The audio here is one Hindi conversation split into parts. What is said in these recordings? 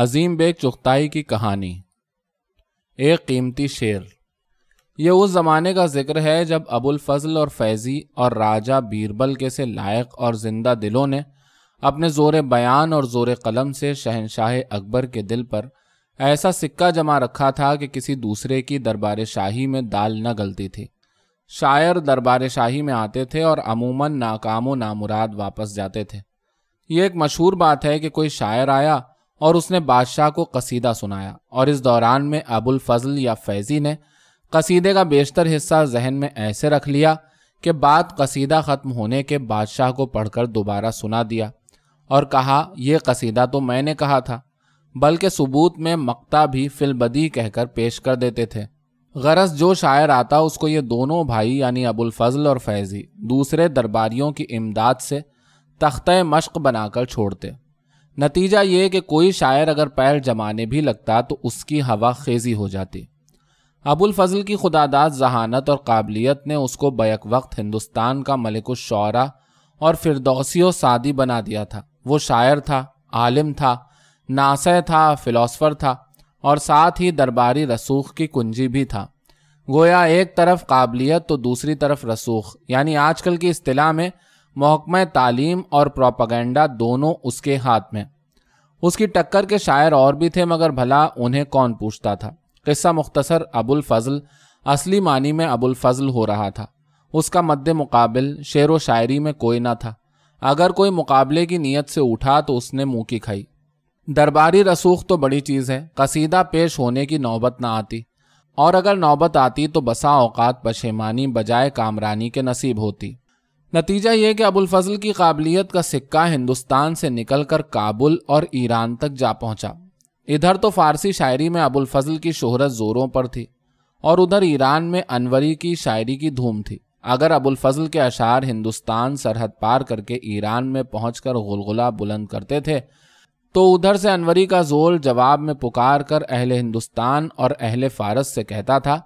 अजीम बेग चुगताई की कहानी एक कीमती शेर यह उस ज़माने का जिक्र है जब अबुल फजल और फैज़ी और राजा बीरबल के से लायक और जिंदा दिलों ने अपने ज़ोर बयान और ज़ोर कलम से शहनशाह अकबर के दिल पर ऐसा सिक्का जमा रखा था कि किसी दूसरे की दरबार शाही में दाल न गलती थी शायर दरबार शाही में आते थे और अमूमन नाकामो नामुराद वापस जाते थे ये एक मशहूर बात है कि कोई शायर आया और उसने बादशाह को कसीदा सुनाया और इस दौरान में अबुल फजल या फैज़ी ने कसीदे का बेशतर हिस्सा जहन में ऐसे रख लिया कि बात कसीदा ख़त्म होने के बादशाह को पढ़कर दोबारा सुना दिया और कहा यह कसीदा तो मैंने कहा था बल्कि सबूत में मक्ता भी फिलबदी कहकर पेश कर देते थे गरज जो शायर आता उसको ये दोनों भाई यानी अबुल फजल और फैज़ी दूसरे दरबारियों की इमदाद से तख्त मश्क बनाकर छोड़ते नतीजा ये कि कोई शायर अगर पैर जमाने भी लगता तो उसकी हवा खेजी हो जाती अबुल फजल की खुदादाद जहानत और काबिलियत ने उसको बैक वक्त हिंदुस्तान का मलिक शौरा और फिरदौसी सादी बना दिया था वो शायर था आलिम था नासह था फिलासफ़र था और साथ ही दरबारी रसूख की कुंजी भी था गोया एक तरफ काबिलियत तो दूसरी तरफ रसूख यानी आजकल की अतलाह में महकमा तालीम और प्रोपागेंडा दोनों उसके हाथ में उसकी टक्कर के शायर और भी थे मगर भला उन्हें कौन पूछता था किस्सा मुख्तसर अबुल फजल असली मानी में अबुल फजल हो रहा था उसका मद्द मुकाबल शेर व शायरी में कोई ना था अगर कोई मुकाबले की नीयत से उठा तो उसने मुँह की खाई दरबारी रसूख तो बड़ी चीज़ है कसीदा पेश होने की नौबत ना आती और अगर नौबत आती तो बसा औकात बशेमानी बजाय कामरानी के नसीब होती नतीजा यह कि अबुल फजल की काबिलियत का सिक्का हिंदुस्तान से निकलकर काबुल और ईरान तक जा पहुंचा इधर तो फारसी शायरी में अबुल फजल की शोहरत ज़ोरों पर थी और उधर ईरान में अनवरी की शायरी की धूम थी अगर अबुल फजल के अशार हिंदुस्तान सरहद पार करके ईरान में पहुंचकर गुलगुला बुलंद करते थे तो उधर से अनवरी का जोल जवाब में पुकार कर अहल हिंदुस्तान और अहल फारस से कहता था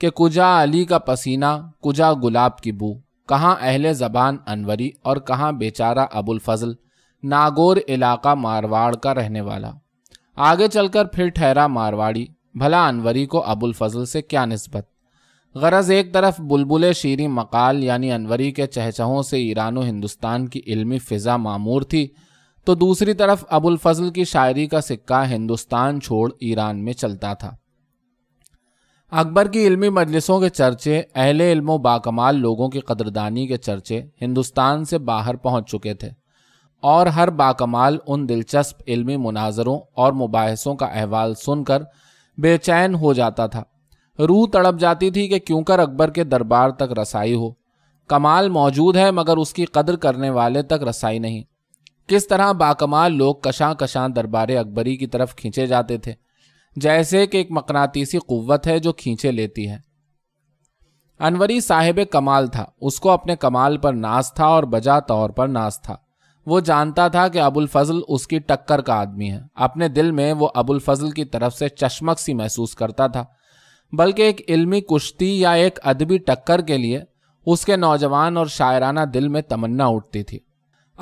कि कुजा अली का पसीना कुजा गुलाब की बू कहाँ अहले ज़बान अनवरी और कहाँ बेचारा अबुल फजल नागौर इलाका मारवाड़ का रहने वाला आगे चलकर फिर ठहरा मारवाड़ी भला अनवरी को अबुल फजल से क्या नस्बत गरज एक तरफ बुलबुल शीरी मकाल यानी अनवरी के चहचहों से ईरान और हिंदुस्तान की इलमी फ़िज़ा मामूर थी तो दूसरी तरफ अबुल फजल की शायरी का सिक्का हिंदुस्तान छोड़ ईरान में चलता था अकबर की इल्मी मजलिसों के चर्चे अहल इल्म बाकमाल लोगों की कदरदानी के चर्चे हिंदुस्तान से बाहर पहुंच चुके थे और हर बाकमाल उन दिलचस्प इल्मी मुनाजरों और मुबासों का अहवाल सुनकर बेचैन हो जाता था रूह तड़प जाती थी कि क्यों कर अकबर के दरबार तक रसाई हो कमाल मौजूद है मगर उसकी कदर करने वाले तक रसाई नहीं किस तरह बाकमाल लोग कशां कशां दरबार अकबरी की तरफ खींचे जाते थे जैसे कि एक मकनातीसी कुत है जो खींचे लेती है अनवरी साहेब कमाल था उसको अपने कमाल पर नाज था और बजा तौर पर नाज था वो जानता था कि अबुल फजल उसकी टक्कर का आदमी है अपने दिल में वो अबुल फजल की तरफ से चश्मक सी महसूस करता था बल्कि एक इल्मी कुश्ती या एक अदबी टक्कर के लिए उसके नौजवान और शायराना दिल में तमन्ना उठती थी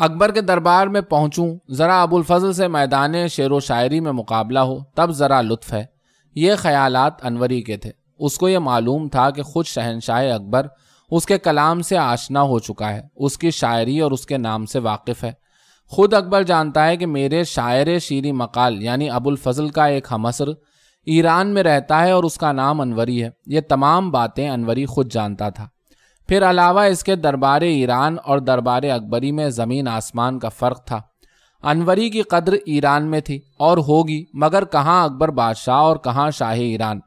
अकबर के दरबार में पहुंचूं ज़रा अबुल फजल से मैदान शेर व शायरी में मुकाबला हो तब ज़रा लुत्फ़ है ये ख्यालात अनवरी के थे उसको ये मालूम था कि खुद शहनशाह अकबर उसके कलाम से आशना हो चुका है उसकी शायरी और उसके नाम से वाकिफ़ है खुद अकबर जानता है कि मेरे शायर शीरी मकाल यानी अबुल फजल का एक हमसर ईरान में रहता है और उसका नाम अनवरी है ये तमाम बातें अनवरी खुद जानता था फिर अलावा इसके दरबार ईरान और दरबार अकबरी में ज़मीन आसमान का फ़र्क था अनवरी की कदर ईरान में थी और होगी मगर कहाँ अकबर बादशाह और कहाँ शाह ईरान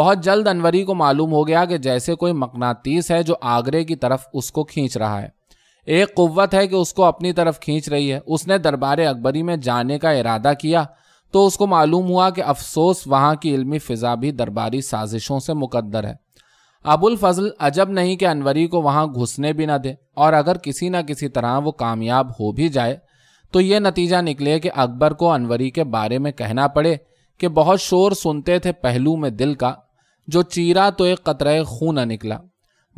बहुत जल्द अनवरी को मालूम हो गया कि जैसे कोई मकनातीस है जो आगरे की तरफ उसको खींच रहा है एक कुत है कि उसको अपनी तरफ खींच रही है उसने दरबार अकबरी में जाने का इरादा किया तो उसको मालूम हुआ कि अफसोस वहाँ की इलमी फ़िज़ा भी दरबारी साजिशों से मुकदर है अबुल फजल अजब नहीं कि अनवरी को वहां घुसने भी ना दे और अगर किसी न किसी तरह वो कामयाब हो भी जाए तो ये नतीजा निकले कि अकबर को अनवरी के बारे में कहना पड़े कि बहुत शोर सुनते थे पहलू में दिल का जो चीरा तो एक कतरे खून निकला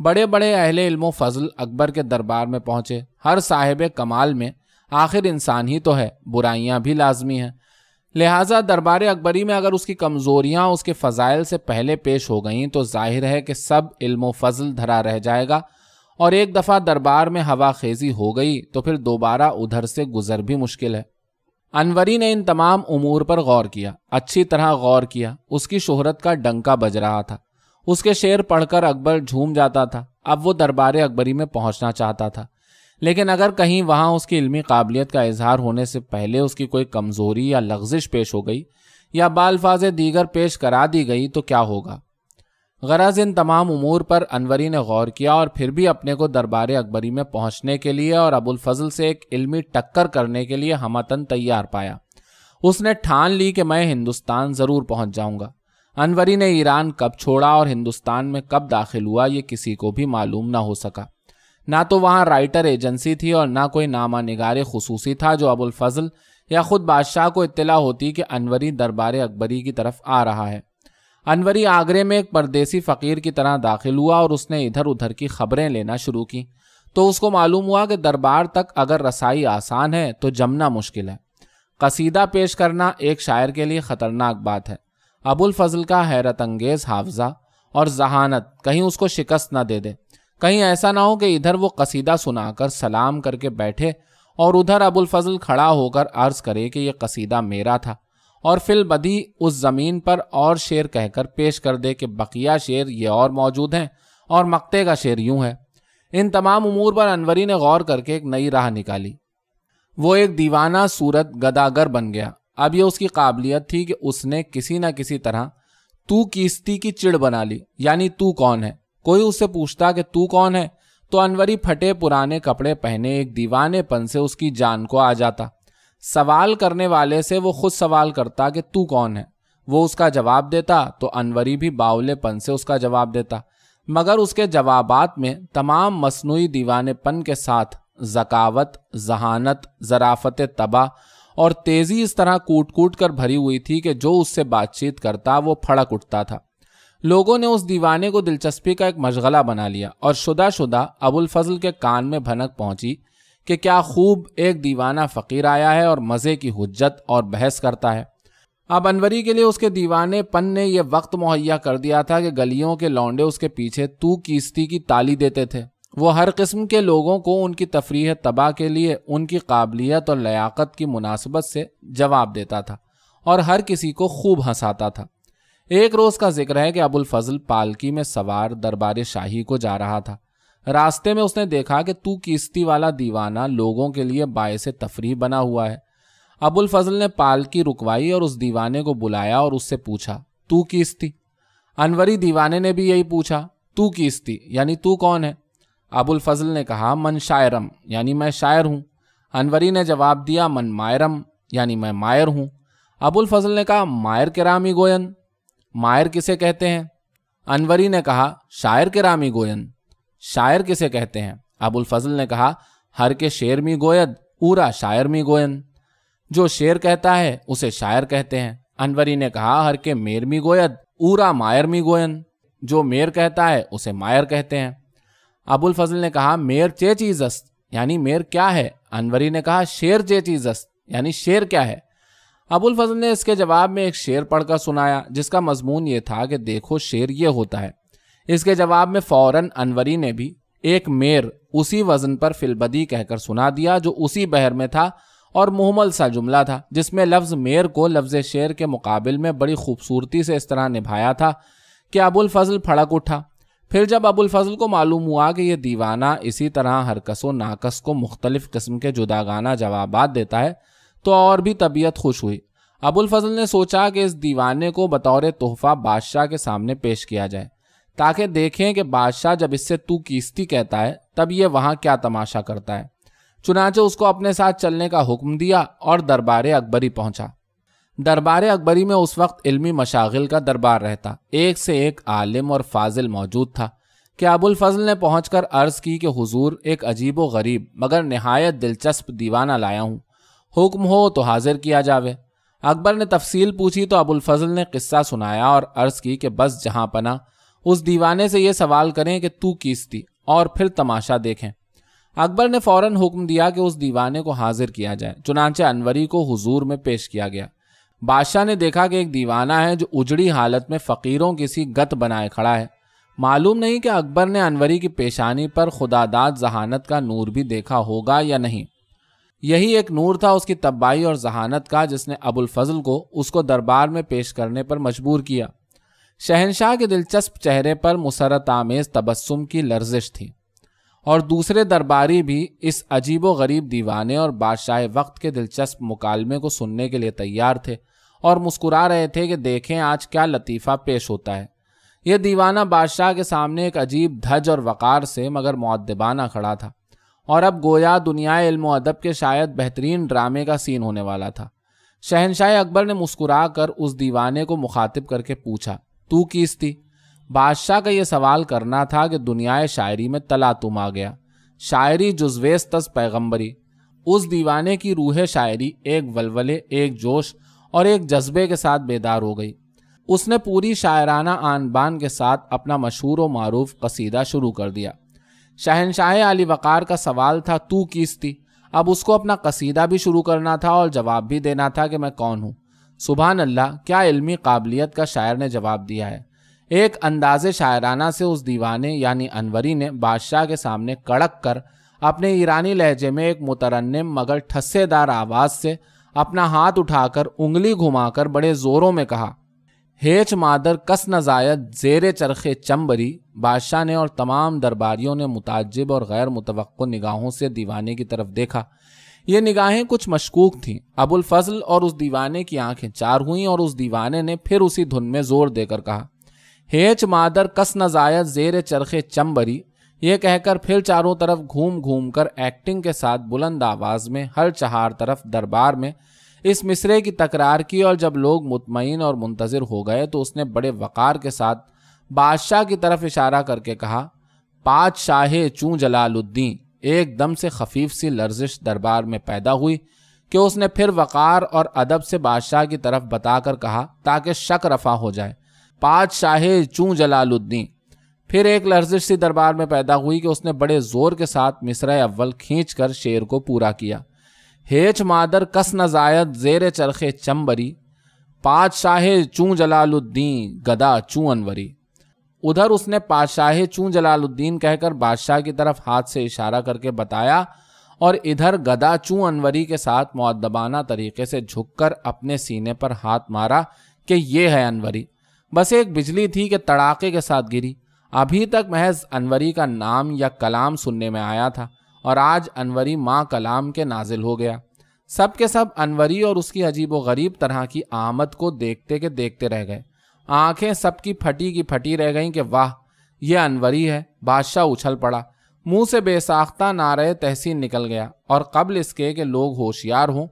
बड़े बड़े अहले इल्मो फजल अकबर के दरबार में पहुंचे हर साहिब कमाल में आखिर इंसान ही तो है बुराइयां भी लाजमी हैं लिहाजा दरबार अकबरी में अगर उसकी कमज़ोरियाँ उसके फ़जाइल से पहले पेश हो गईं तो जाहिर है कि सब इल्म फजल धरा रह जाएगा और एक दफ़ा दरबार में हवा खेजी हो गई तो फिर दोबारा उधर से गुजर भी मुश्किल है अनवरी ने इन तमाम उमूर पर गौर किया अच्छी तरह गौर किया उसकी शोहरत का डंका बज रहा था उसके शेर पढ़कर अकबर झूम जाता था अब वो दरबार अकबरी में पहुंचना चाहता था लेकिन अगर कहीं वहाँ उसकी इलमी काबिलियत का इजहार होने से पहले उसकी कोई कमज़ोरी या लफ्जिश पेश हो गई या बालफाज दीगर पेश करा दी गई तो क्या होगा गरज इन तमाम उमूर पर अनवरी ने गौर किया और फिर भी अपने को दरबार अकबरी में पहुंचने के लिए और अबुलफजल से एक इलमी टक्कर करने के लिए हमतन तैयार पाया उसने ठान ली कि मैं हिंदुस्तान ज़रूर पहुंच जाऊंगा अनवरी ने ईरान कब छोड़ा और हिंदुस्तान में कब दाखिल हुआ ये किसी को भी मालूम ना हो सका ना तो वहाँ राइटर एजेंसी थी और ना कोई नामा नगार खसूसी था जो अबुल फजल या खुद बादशाह को इतला होती कि अनवरी दरबार अकबरी की तरफ आ रहा है अनवरी आगरे में एक परदेसी फ़कीर की तरह दाखिल हुआ और उसने इधर उधर की खबरें लेना शुरू की तो उसको मालूम हुआ कि दरबार तक अगर रसाई आसान है तो जमना मुश्किल है कसीदा पेश करना एक शायर के लिए ख़तरनाक बात है अबुल फजल का हैरत अंगेज़ हाफजा और जहानत कहीं उसको शिकस्त न दे दे कहीं ऐसा ना हो कि इधर वो कसीदा सुनाकर सलाम करके बैठे और उधर अबुल फजल खड़ा होकर अर्ज करे कि यह कसीदा मेरा था और फिल बदी उस ज़मीन पर और शेर कहकर पेश कर दे कि बकिया शेर ये और मौजूद हैं और मक्ते का शेर यूं है इन तमाम उमूर पर अनवरी ने गौर करके एक नई राह निकाली वो एक दीवाना सूरत गदागर बन गया अब यह उसकी काबिलियत थी कि उसने किसी न किसी तरह तू कीस्ती की चिड़ बना ली यानी तू कौन है कोई उससे पूछता कि तू कौन है तो अनवरी फटे पुराने कपड़े पहने एक दीवानेपन से उसकी जान को आ जाता सवाल करने वाले से वो खुद सवाल करता कि तू कौन है वो उसका जवाब देता तो अनवरी भी बावलेपन से उसका जवाब देता मगर उसके जवाब में तमाम मसनू दीवानेपन के साथ जकावत जहानत जराफत तबा और तेज़ी इस तरह कूट कूट कर भरी हुई थी कि जो उससे बातचीत करता वो फड़क उठता था लोगों ने उस दीवाने को दिलचस्पी का एक मशगला बना लिया और शुदा शुदा अबुल फजल के कान में भनक पहुंची कि क्या खूब एक दीवाना फ़कीर आया है और मज़े की हजत और बहस करता है अब अनवरी के लिए उसके दीवाने पन ने यह वक्त मुहैया कर दिया था कि गलियों के लौंडे उसके पीछे तू कीस्ती की ताली देते थे वो हर किस्म के लोगों को उनकी तफरीह तबाह के लिए उनकी काबिलियत और लियाकत की मुनासबत से जवाब देता था और हर किसी को खूब हंसाता था एक रोज का जिक्र है कि अबुल फजल पालकी में सवार दरबार शाही को जा रहा था रास्ते में उसने देखा कि तू किस्ती वाला दीवाना लोगों के लिए बायस तफरी बना हुआ है अबुल फजल ने पालकी रुकवाई और उस दीवाने को बुलाया और उससे पूछा तू किस्ती अनवरी दीवाने ने भी यही पूछा तू किस्ती यानी तू कौन है अबुल फजल ने कहा मन शायरम यानी मैं शायर हूँ अनवरी ने जवाब दिया मन मायरम यानी मैं मायर हूँ अबुल फजल ने कहा मायर के रामी गोयन मायर किसे कहते हैं अनवरी ने कहा शायर के रामी गोयन शायर किसे कहते हैं अबुल फजल ने कहा हर के शेर मी गोयद पूरा शायर मी गोयन जो शेर कहता है उसे शायर कहते हैं अनवरी ने कहा हर के मेर मी गोयद पूरा मायर मी गोयन जो मेर कहता है उसे मायर कहते हैं अबुल फजल ने कहा मेर चे चीजस्त यानी मेर क्या है अनवरी ने कहा शेर चे चीज यानी शेर क्या है अबुल फजल ने इसके जवाब में एक शेर पढ़कर सुनाया जिसका मजमून ये था कि देखो शेर ये होता है इसके जवाब में फौरन अनवरी ने भी एक मेर उसी वजन पर फिलबदी कहकर सुना दिया जो उसी बहर में था और मुहमल सा जुमला था जिसमें लफ्ज़ मेर को लफ्ज़ शेर के मुकाबले में बड़ी खूबसूरती से इस तरह निभाया था कि अबुल फजल फड़क उठा फिर जब अबुल फजल को मालूम हुआ कि यह दीवाना इसी तरह हरकसो नाकस को मुख्तलिफ़ किस्म के जुदागाना जवाब देता है तो और भी तबीयत खुश हुई अबुल फजल ने सोचा कि इस दीवाने को बतौर तोहफा बादशाह के सामने पेश किया जाए ताकि देखें कि बादशाह जब इससे तू कीस्ती कहता है तब ये वहाँ क्या तमाशा करता है चुनाचे उसको अपने साथ चलने का हुक्म दिया और दरबार अकबरी पहुंचा दरबार अकबरी में उस वक्त इल्मी मशागिल का दरबार रहता एक से एक आलिम और फाजिल मौजूद था कि अबुल फजल ने पहुंचकर कर अर्ज़ की कि हुजूर एक अजीब व गरीब मगर नहायत दिलचस्प दीवाना लाया हूँ हुक्म हो तो हाजिर किया जावे अकबर ने तफसील पूछी तो अबुल फजल ने किस्सा सुनाया और अर्ज की कि बस जहां पना उस दीवाने से यह सवाल करें कि तू किस थी और फिर तमाशा देखें अकबर ने फ़ौर हुक्म दिया कि उस दीवाने को हाजिर किया जाए चुनाचे अनवरी को हजूर में पेश किया गया बादशाह ने देखा कि एक दीवाना है जो उजड़ी हालत में फ़कीरों की सी गत बनाए खड़ा है मालूम नहीं कि अकबर ने अनवरी की पेशानी पर खुदादाद जहानत का नूर भी देखा होगा या नहीं यही एक नूर था उसकी तबाही और जहानत का जिसने अबुल फजल को उसको दरबार में पेश करने पर मजबूर किया शहनशाह के दिलचस्प चेहरे पर मुसरत आमेज तबस्सुम की लर्जिश थी और दूसरे दरबारी भी इस अजीब व गरीब दीवाने और बादशाह वक्त के दिलचस्प मुकालमे को सुनने के लिए तैयार थे और मुस्कुरा रहे थे कि देखें आज क्या लतीफ़ा पेश होता है यह दीवाना बादशाह के सामने एक अजीब धज और वक़ार से मगर मुद्दबाना खड़ा था और अब गोया दुनिया इल्म अदब के शायद बेहतरीन ड्रामे का सीन होने वाला था शहनशाह अकबर ने मुस्कुरा कर उस दीवाने को मुखातिब करके पूछा तू किस थी बादशाह का यह सवाल करना था कि दुनियाए शायरी में तला तुम आ गया शायरी जुजवेस तस पैगम्बरी उस दीवाने की रूह शायरी एक वलवले एक जोश और एक जज्बे के साथ बेदार हो गई उसने पूरी शायराना आन बान के साथ अपना मशहूर व मरूफ कसीदा शुरू कर दिया शहनशाह अली वक़ार का सवाल था तू किस थी अब उसको अपना कसीदा भी शुरू करना था और जवाब भी देना था कि मैं कौन हूँ सुबह अल्लाह क्या इल्मी काबिलियत का शायर ने जवाब दिया है एक अंदाज शायराना से उस दीवाने यानी अनवरी ने बादशाह के सामने कड़क कर अपने ईरानी लहजे में एक मुतरनम मगर ठस्सेदार आवाज़ से अपना हाथ उठाकर उंगली घुमाकर बड़े ज़ोरों में कहा हेच मादर कस जायद जेर चरखे चंबरी बादशाह ने और तमाम दरबारियों ने मुताजब और गैर मुतव निगाहों से दीवाने की तरफ देखा ये निगाहें कुछ मशकूक थीं फजल और उस दीवाने की आंखें चार हुईं और उस दीवाने ने फिर उसी धुन में जोर देकर कहा हेच मादर कस जायद जेर चरखे चंबरी ये कहकर फिर चारों तरफ घूम घूम कर एक्टिंग के साथ बुलंद आवाज़ में हर चहार तरफ दरबार में इस मिसरे की तकरार की और जब लोग मुतमिन और मुंतज़र हो गए तो उसने बड़े वक़ार के साथ बादशाह की तरफ इशारा करके कहा पाँच शाहे चूँ जलालुद्दीन एकदम से खफीफ सी लर्जिश दरबार में पैदा हुई कि उसने फिर वक़ार और अदब से बादशाह की तरफ बताकर कहा ताकि शक रफा हो जाए पाँच शाहे चूँ जलालुद्दीन फिर एक लर्जिश सी दरबार में पैदा हुई कि उसने बड़े ज़ोर के साथ मिसरा अव्वल खींच कर शेर को पूरा किया हेच मादर कस नजायत जेर चरखे चंबरी पातशाह चूं जलालुद्दीन गदा चूं अनवरी उधर उसने पादशाह चूं जलालुद्दीन कहकर बादशाह की तरफ हाथ से इशारा करके बताया और इधर गदा चूं अनवरी के साथ मुद्दबाना तरीके से झुककर अपने सीने पर हाथ मारा कि ये है अनवरी बस एक बिजली थी कि तड़ाके के साथ गिरी अभी तक महज अनवरी का नाम या कलाम सुनने में आया था और आज अनवरी माँ कलाम के नाजिल हो गया सब के सब अनवरी और उसकी अजीब व गरीब तरह की आमद को देखते के देखते रह गए आंखें सबकी फटी की फटी रह गईं कि वाह ये अनवरी है बादशाह उछल पड़ा मुंह से बेसाख्ता नारे तहसीन निकल गया और कबल इसके के लोग होशियार हों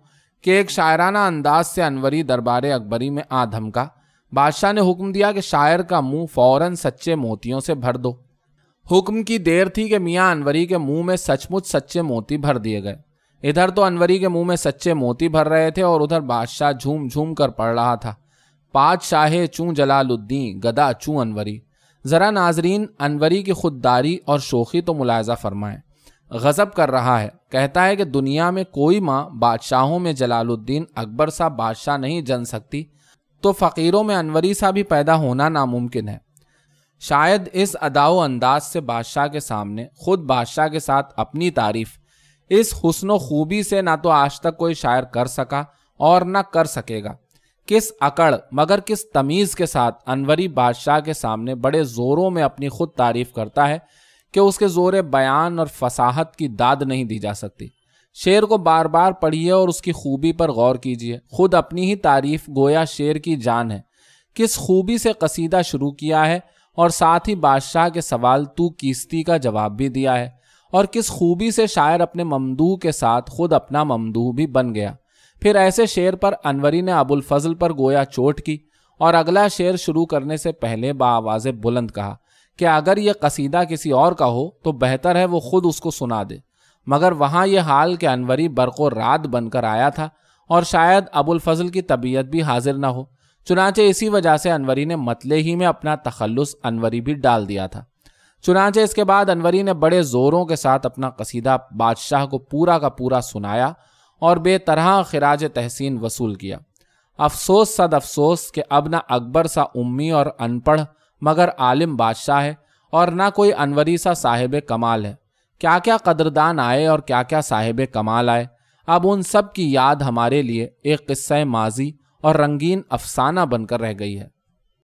कि एक शायराना अंदाज से अनवरी दरबार अकबरी में आ धमका बादशाह ने हुक्म दिया कि शायर का मुंह फौरन सच्चे मोतियों से भर दो हुक्म की देर थी कि मियाँ अनवरी के मुंह में सचमुच सच्चे मोती भर दिए गए इधर तो अनवरी के मुंह में सच्चे मोती भर रहे थे और उधर बादशाह झूम झूम कर पड़ रहा था पाँच शाहे चूं जलालुद्दीन गदा चूं अनवरी ज़रा नाजरीन अनवरी की खुददारी और शोखी तो मुलायजा फरमाएं गज़ब कर रहा है कहता है कि दुनिया में कोई माँ बादशाहों में जलालुद्दीन अकबर सा बादशाह नहीं जन सकती तो फ़कीरों में अनवरी सा भी पैदा होना नामुमकिन है शायद इस अदाओ अंदाज से बादशाह के सामने खुद बादशाह के साथ अपनी तारीफ इस हुस्न खूबी से ना तो आज तक कोई शायर कर सका और ना कर सकेगा किस अकड़ मगर किस तमीज़ के साथ अनवरी बादशाह के सामने बड़े ज़ोरों में अपनी खुद तारीफ करता है कि उसके ज़ोर बयान और फसाहत की दाद नहीं दी जा सकती शेर को बार बार पढ़िए और उसकी खूबी पर गौर कीजिए खुद अपनी ही तारीफ गोया शेर की जान है किस खूबी से कसीदा शुरू किया है और साथ ही बादशाह के सवाल तू किस्ती का जवाब भी दिया है और किस खूबी से शायर अपने ममदू के साथ खुद अपना ममदू भी बन गया फिर ऐसे शेर पर अनवरी ने अबुल फजल पर गोया चोट की और अगला शेर शुरू करने से पहले बाआवाज़ बुलंद कहा कि अगर यह कसीदा किसी और का हो तो बेहतर है वो खुद उसको सुना दे मगर वहाँ यह हाल के अनवरी बरको रात बनकर आया था और शायद अबुल फजल की तबीयत भी हाजिर ना हो चुनाचे इसी वजह से अनवरी ने मतले ही में अपना तखलस अनवरी भी डाल दिया था चुनाचे इसके बाद अनवरी ने बड़े ज़ोरों के साथ अपना कसीदा बादशाह को पूरा का पूरा सुनाया और बेतरह खराज तहसीन वसूल किया अफसोस सद अफसोस कि अब ना अकबर सा उम्मी और अनपढ़ मगर आलिम बादशाह है और ना कोई अनवरी सा साहिब कमाल है क्या क्या कदरदान आए और क्या क्या साहेब कमाल आए अब उन सब की याद हमारे लिए एक किस्सा माजी और रंगीन अफसाना बनकर रह गई है